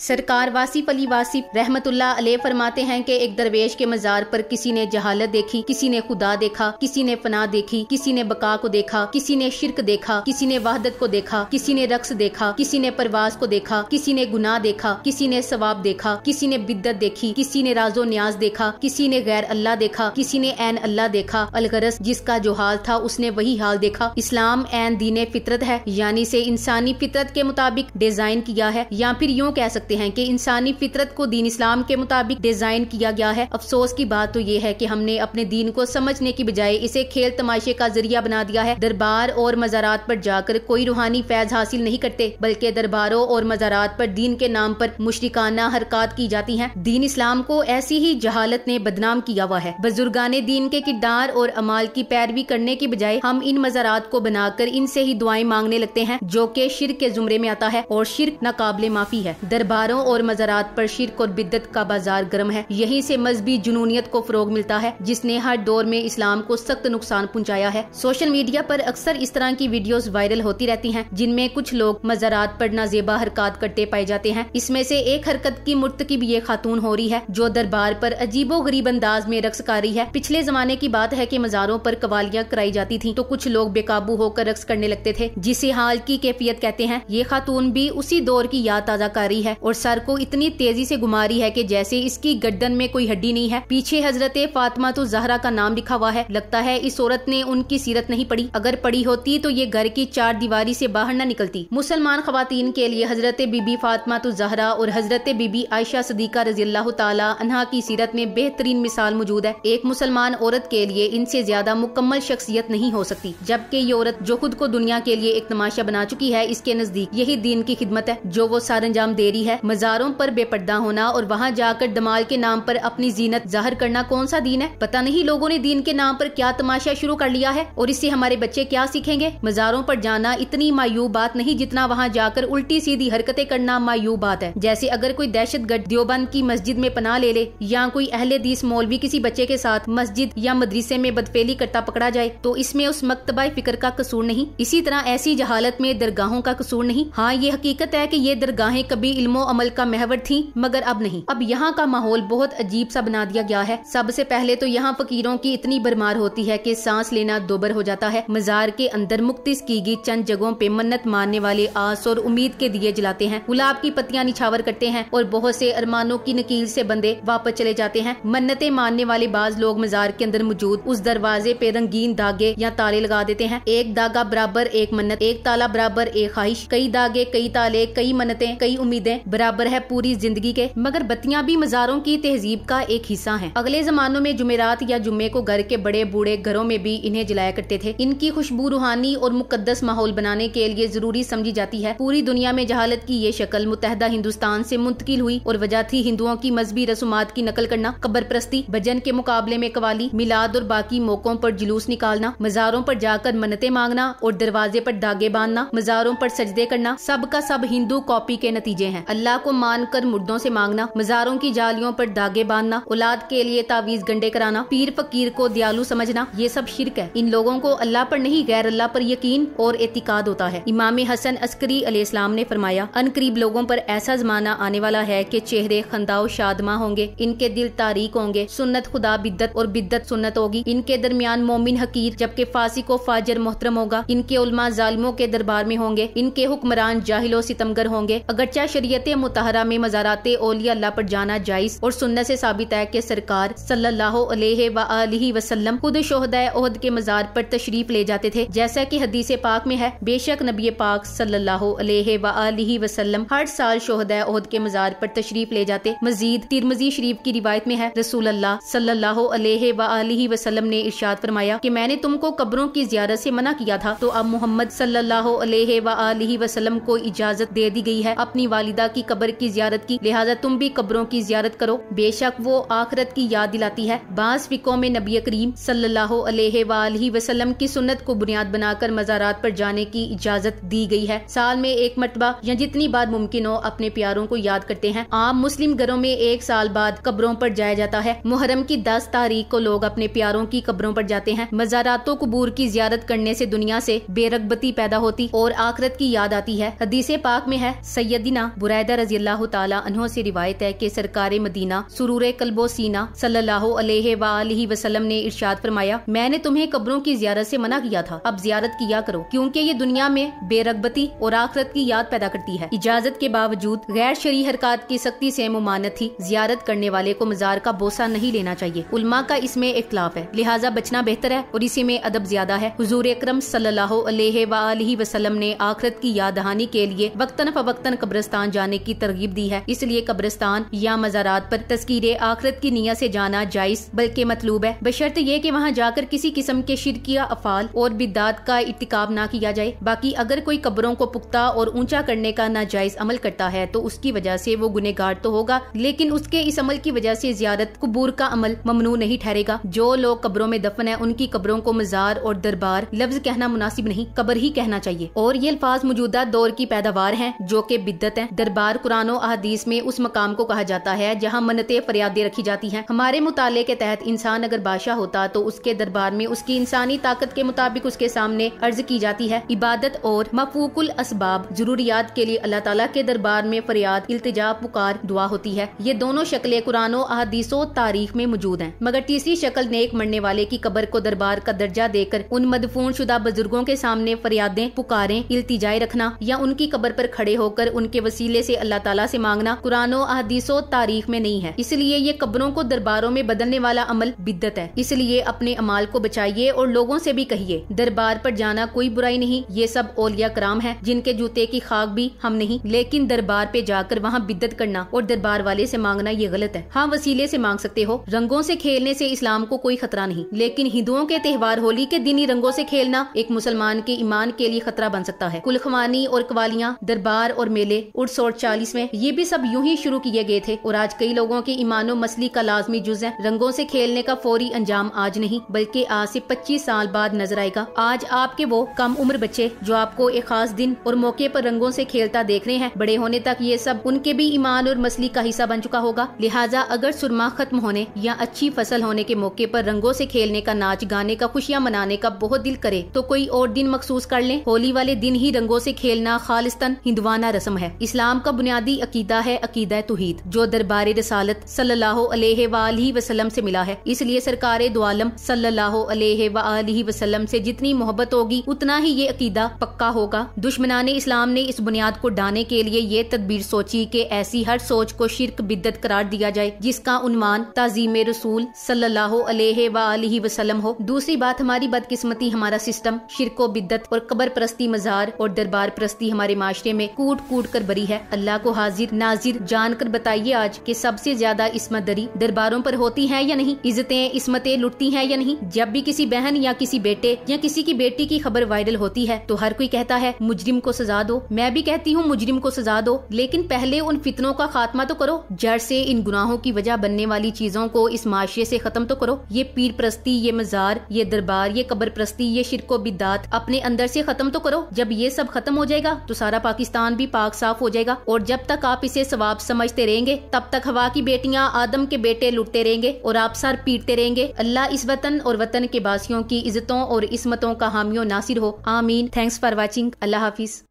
सरकार वासी पली वासी रहमतुल्ला अले फरमाते हैं कि एक दरवेश के मजार पर किसी ने जहालत देखी किसी ने खुदा देखा किसी ने फना देखी किसी ने बका को देखा किसी ने शिरक देखा किसी ने वहादत को देखा किसी ने रक्स देखा किसी ने परवास को देखा किसी ने गुनाह देखा किसी ने सवाब देखा किसी ने बिद्दत देखी किसी ने राजो न्याज देखा किसी ने गैर अल्लाह देखा किसी ने एन अल्लाह देखा अलगरस जिसका जो हाल था उसने वही हाल देखा इस्लाम एन दीने फितरत है यानी से इंसानी फितरत के मुताबिक डिजाइन किया है या फिर यूँ कह सकते सकते हैं कि इंसानी फितरत को दीन इस्लाम के मुताबिक डिजाइन किया गया है अफसोस की बात तो ये है कि हमने अपने दीन को समझने की बजाय इसे खेल तमाशे का जरिया बना दिया है दरबार और मजारात पर जाकर कोई रूहानी फैज हासिल नहीं करते बल्कि दरबारों और मजारात पर दीन के नाम पर मुशरकाना हरकत की जाती है दीन इस्लाम को ऐसी ही जहालत ने बदनाम किया हुआ है बुजुर्गान दीन के किरदार और अमाल की पैरवी करने की बजाय हम इन मजारात को बनाकर इनसे ही दुआएं मांगने लगते हैं जो कि शिर के जुमरे में आता है और शिर नाकाबले माफी है दरबार दरबारों और मज़ारात पर शिरक और बिदत का बाजार गर्म है यहीं से मजहबी जुनूनीत को फरोग मिलता है जिसने हर दौर में इस्लाम को सख्त नुकसान पहुँचाया है सोशल मीडिया पर अक्सर इस तरह की वीडियोस वायरल होती रहती हैं जिनमें कुछ लोग मज़ारात पर नाजेबा हरकत करते पाए जाते हैं इसमें से एक हरकत की मुर्तकब ये खातून हो रही है जो दरबार पर अजीबो गरीब अंदाज में रक्स कर रही है पिछले जमाने की बात है की मज़ारों पर कवालियाँ कराई जाती थी तो कुछ लोग बेकाबू होकर रक्स करने लगते थे जिसे हाल की कैफियत कहते हैं ये खातून भी उसी दौर की याद ताज़ा कर रही है और सर को इतनी तेजी से घुमा रही है कि जैसे इसकी गर्दन में कोई हड्डी नहीं है पीछे हजरत फातिमा तो जहरा का नाम लिखा हुआ है लगता है इस औरत ने उनकी सीरत नहीं पड़ी अगर पड़ी होती तो ये घर की चार दीवारी से बाहर न निकलती मुसलमान खातन के लिए हजरत बीबी फातिमा तो जहरा और हजरत बीबी आयशा सदीका रजी अल्लाह की सीरत में बेहतरीन मिसाल मौजूद है एक मुसलमान औरत के लिए इनसे ज्यादा मुकम्मल शख्सियत नहीं हो सकती जबकि ये औरत जो खुद को दुनिया के लिए एक तमाशा बना चुकी है इसके नजदीक यही दीन की खिदमत है जो वो सर अंजाम दे रही है है मज़ारों पर बेपर्दा होना और वहाँ जाकर दमाल के नाम पर अपनी जीनत जाहिर करना कौन सा दीन है पता नहीं लोगों ने दीन के नाम पर क्या तमाशा शुरू कर लिया है और इससे हमारे बच्चे क्या सीखेंगे मज़ारों पर जाना इतनी मायूब बात नहीं जितना वहाँ जाकर उल्टी सीधी हरकतें करना मायूब बात है जैसे अगर कोई दहशत गर्द देवबंद की मस्जिद में पनाह ले ले या कोई अहले दीस मौलवी किसी बच्चे के साथ मस्जिद या मदरसे में बदफेली करता पकड़ा जाए तो इसमें उस मकतबा फिक्र का कसूर नहीं इसी तरह ऐसी जहालत में दरगाहों का कसूर नहीं हाँ ये हकीकत है की ये दरगाहें कभी इल्मो कदमों अमल का महवर थी मगर अब नहीं अब यहाँ का माहौल बहुत अजीब सा बना दिया गया है सबसे पहले तो यहाँ फकीरों की इतनी बरमार होती है की सांस लेना दोबर हो जाता है मजार के अंदर मुक्तिस की गई चंद जगहों पे मन्नत मारने वाले आस और उम्मीद के दिए जलाते हैं गुलाब की पत्तियां निछावर करते हैं और बहुत से अरमानों की नकील से बंदे वापस चले जाते हैं मन्नते मानने वाले बाज लोग मजार के अंदर मौजूद उस दरवाजे पे रंगीन धागे या ताले लगा देते हैं एक धागा बराबर एक मन्नत एक ताला बराबर एक ख्वाहिश कई धागे कई ताले कई मन्नतें कई उम्मीदें बराबर है पूरी जिंदगी के मगर बत्तियां भी मज़ारों की तहजीब का एक हिस्सा है अगले जमानों में जुमेरात या जुम्मे को घर के बड़े बूढ़े घरों में भी इन्हें जलाया करते थे इनकी खुशबू रूहानी और मुकदस माहौल बनाने के लिए जरूरी समझी जाती है पूरी दुनिया में जहालत की ये शक्ल मुतहदा हिंदुस्तान से मुंतकिल हुई और वजह थी हिंदुओं की मजहबी रसूमात की नकल करना कब्र परस्ती भजन के मुकाबले में कवाली मिलाद और बाकी मौकों पर जुलूस निकालना मज़ारों पर जाकर मन्नतें मांगना और दरवाजे पर धागे बांधना मज़ारों पर सजदे करना सब का सब हिंदू कॉपी के नतीजे हैं अल्लाह को मानकर मुर्दों से मांगना मज़ारों की जालियों पर धागे बांधना औलाद के लिए तावीज गंडे कराना पीर फकीर को दयालु समझना ये सब शिरक है इन लोगों को अल्लाह पर नहीं गैर अल्लाह पर यकीन और एतिकाद होता है इमाम हसन अस्करी अलैहिस्सलाम ने फरमाया अनकरीब लोगों पर ऐसा जमाना आने वाला है कि चेहरे खंदाओ शादमा होंगे इनके दिल तारीख होंगे सुन्नत खुदा बिद्दत और बिद्दत सुन्नत होगी इनके दरमियान मोमिन हकीर जबकि फांसी को फाजर मोहतरम होगा इनके उलमा जालिमों के दरबार में होंगे इनके हुक्मरान जाहिलो सितमगर होंगे अगरचा शरीयत मुतहरा में मजारात ओलिया अल्लाह पर जाना जायज़ और सुन्नत से साबित है कि सरकार सल्लल्लाहु अलैहि वसल्लम खुद शोहद के मज़ार पर तशरीफ ले जाते थे जैसा कि हदीस पाक में है बेशक नबी पाक सल्लल्लाहु अलैहि वसल्लम हर साल शहदाद के मज़ार पर तशरीफ ले जाते मजीद तिरमजी शरीफ की रिवायत में है रसूल अल्लाह सल्लल्लाहु अलैहि वसल्लम ने इरशाद फरमाया कि मैंने तुमको कब्रों की जियारत से मना किया था तो अब मोहम्मद सल्लल्लाहु अलैहि वसल्लम को इजाज़त दे दी गई है अपनी वालिदा की कब्र की जियारत की लिहाजा तुम भी कब्रों की जियारत करो बेशक वो आखरत की याद दिलाती है बास फिकों में नबी करीम सल्लल्लाहु अलैहि वसल्लम की सुन्नत को बुनियाद बनाकर मज़ारात पर जाने की इजाज़त दी गई है साल में एक मरतबा या जितनी बार मुमकिन हो अपने प्यारों को याद करते हैं आम मुस्लिम घरों में एक साल बाद कब्रों पर जाया जाता है मुहर्रम की दस तारीख को लोग अपने प्यारों की कब्रों पर जाते हैं मज़ारातों कबूर की जियारत करने से दुनिया से बेरगबती पैदा होती और आखरत की याद आती है हदीसे पाक में है सैदिना बुरा बुरैदा रजी अल्लाह तहों से रिवायत है कि सरकार मदीना सुरूर कलबोसीना सल्लल्लाहु अलैहि वही वसल्लम ने इरशाद फरमाया मैंने तुम्हें कब्रों की जियारत से मना किया था अब जियारत किया करो क्योंकि ये दुनिया में बेरगबती और आखरत की याद पैदा करती है इजाजत के बावजूद गैर शरी हरकत की सख्ती से ममानत थी जियारत करने वाले को मजार का बोसा नहीं लेना चाहिए उलमा का इसमें इख्तलाफ है लिहाजा बचना बेहतर है और इसी में अदब ज्यादा है हजूर अक्रम सल्लल्लाहु अलैहि वसल्लम ने आखरत की याद दहानी के लिए वक्तन फवक्तन कब्रस्तान जाने जाने की तरगीब दी है इसलिए कब्रिस्तान या मजारात पर तस्कीर आखरत की नियत से जाना जायज बल्कि मतलूब है बशर्त ये कि वहाँ जाकर किसी किस्म के शिरकिया अफाल और बिदात का इतकाब ना किया जाए बाकी अगर कोई कब्रों को पुख्ता और ऊंचा करने का नाजायज अमल करता है तो उसकी वजह से वो गुनेगार तो होगा लेकिन उसके इस अमल की वजह से ज्यादा कबूर का अमल ममनू नहीं ठहरेगा जो लोग कब्रों में दफन है उनकी कब्रों को मजार और दरबार लफ्ज कहना मुनासिब नहीं कब्र ही कहना चाहिए और ये अल्फाज मौजूदा दौर की पैदावार है जो की बिद्दत है दरबार बार कुरान अहदीस में उस मकाम को कहा जाता है जहाँ मनते फरियादे रखी जाती हैं हमारे मुताले के तहत इंसान अगर बादशाह होता तो उसके दरबार में उसकी इंसानी ताकत के मुताबिक उसके सामने अर्ज की जाती है इबादत और मफूकुल इसबाब जरूरियात के लिए अल्लाह ताला के दरबार में फरियाद इल्तजा पुकार दुआ होती है ये दोनों शक्लें कुरान अहदीसों तारीख में मौजूद है मगर तीसरी शक्ल नेक मरने वाले की कबर को दरबार का दर्जा देकर उन मदफून शुदा बुजुर्गो के सामने फरियादे पुकारें इल्तिजाए रखना या उनकी कबर पर खड़े होकर उनके वसीले ऐसी से अल्लाह ताला से मांगना कुरानों अहदीसों तारीख में नहीं है इसलिए ये कब्रों को दरबारों में बदलने वाला अमल बिद्दत है इसलिए अपने अमाल को बचाइए और लोगों से भी कहिए दरबार पर जाना कोई बुराई नहीं ये सब ओलिया कराम है जिनके जूते की खाक भी हम नहीं लेकिन दरबार पे जाकर वहाँ बिद्दत करना और दरबार वाले से मांगना ये गलत है हाँ वसीले से मांग सकते हो रंगों से खेलने से इस्लाम को कोई खतरा नहीं लेकिन हिंदुओं के त्यौहार होली के दिन ही रंगों से खेलना एक मुसलमान के ईमान के लिए खतरा बन सकता है कुलखवानी और कवालियाँ दरबार और मेले उर्स और 1940 में ये भी सब यूं ही शुरू किए गए थे और आज कई लोगों के ईमानो मसली का लाजमी जुज है रंगों से खेलने का फौरी अंजाम आज नहीं बल्कि आज से 25 साल बाद नजर आएगा आज आपके वो कम उम्र बच्चे जो आपको एक खास दिन और मौके पर रंगों से खेलता देख रहे हैं बड़े होने तक ये सब उनके भी ईमान और मसली का हिस्सा बन चुका होगा लिहाजा अगर सुरमा खत्म होने या अच्छी फसल होने के मौके पर रंगों से खेलने का नाच गाने का खुशियाँ मनाने का बहुत दिल करे तो कोई और दिन मखसूस कर ले होली वाले दिन ही रंगों से खेलना खालिस्तान हिंदवाना रस्म है इस्लाम का का बुनियादी अकीदा है अकीदा तोहीद जो दरबार रसालत सल्लल्लाहु अलैहि वसल्लम से मिला है इसलिए सरकार दोआलम सल्लल्लाहु अलैहि वसल्लम से जितनी मोहब्बत होगी उतना ही ये अकीदा पक्का होगा दुश्मनान इस्लाम ने इस बुनियाद को डाने के लिए ये तदबीर सोची के ऐसी हर सोच को शिरक बिद्दत करार दिया जाए जिसका उनवान तजीम रसूल सल्लल्लाहु अलैहि वसल्लम हो दूसरी बात हमारी बदकिस्मती हमारा सिस्टम शिरको बिद्दत और कबर प्रस्ती मजार और दरबार प्रस्ती हमारे माशरे में कूट कूट कर बरी है अल्लाह को हाजिर नाजिर जानकर बताइए आज कि सबसे ज्यादा इसमत दरी दरबारों पर होती है या नहीं इज्जतें इसमतें लुटती हैं या नहीं जब भी किसी बहन या किसी बेटे या किसी की बेटी की खबर वायरल होती है तो हर कोई कहता है मुजरिम को सजा दो मैं भी कहती हूँ मुजरिम को सजा दो लेकिन पहले उन फितनों का खात्मा तो करो जड़ से इन गुनाहों की वजह बनने वाली चीजों को इस माशरे से खत्म तो करो ये पीर प्रस्ती ये मजार ये दरबार ये कबर प्रस्ती ये शिरको बिदात अपने अंदर से खत्म तो करो जब ये सब खत्म हो जाएगा तो सारा पाकिस्तान भी पाक साफ हो जाएगा और जब तक आप इसे सवाब समझते रहेंगे तब तक हवा की बेटियां आदम के बेटे लुटते रहेंगे और आप सर पीटते रहेंगे अल्लाह इस वतन और वतन के बासियों की इज्जतों और इसमतों का हामियों नासिर हो आमीन thanks for watching Allah Hafiz